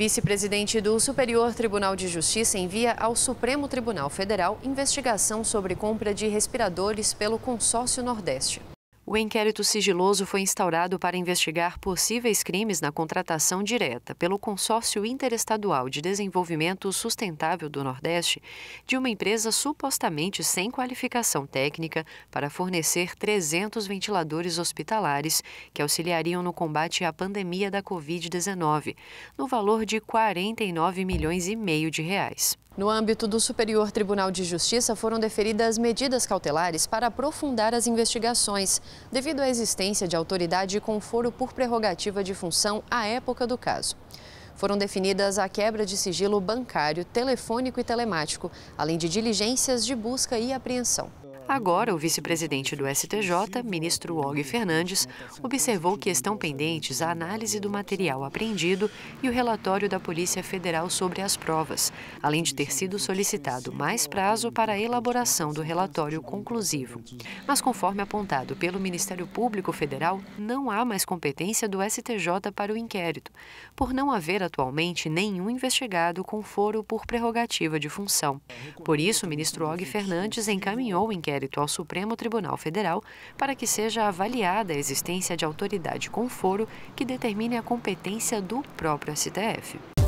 Vice-presidente do Superior Tribunal de Justiça envia ao Supremo Tribunal Federal investigação sobre compra de respiradores pelo Consórcio Nordeste. O inquérito sigiloso foi instaurado para investigar possíveis crimes na contratação direta pelo Consórcio Interestadual de Desenvolvimento Sustentável do Nordeste de uma empresa supostamente sem qualificação técnica para fornecer 300 ventiladores hospitalares que auxiliariam no combate à pandemia da Covid-19, no valor de 49 milhões e meio de reais. No âmbito do Superior Tribunal de Justiça, foram deferidas medidas cautelares para aprofundar as investigações, devido à existência de autoridade com foro por prerrogativa de função à época do caso. Foram definidas a quebra de sigilo bancário, telefônico e telemático, além de diligências de busca e apreensão. Agora, o vice-presidente do STJ, ministro Og Fernandes, observou que estão pendentes a análise do material apreendido e o relatório da Polícia Federal sobre as provas, além de ter sido solicitado mais prazo para a elaboração do relatório conclusivo. Mas, conforme apontado pelo Ministério Público Federal, não há mais competência do STJ para o inquérito, por não haver atualmente nenhum investigado com foro por prerrogativa de função. Por isso, o ministro Og Fernandes encaminhou o inquérito inquérito ao Supremo Tribunal Federal para que seja avaliada a existência de autoridade com foro que determine a competência do próprio STF.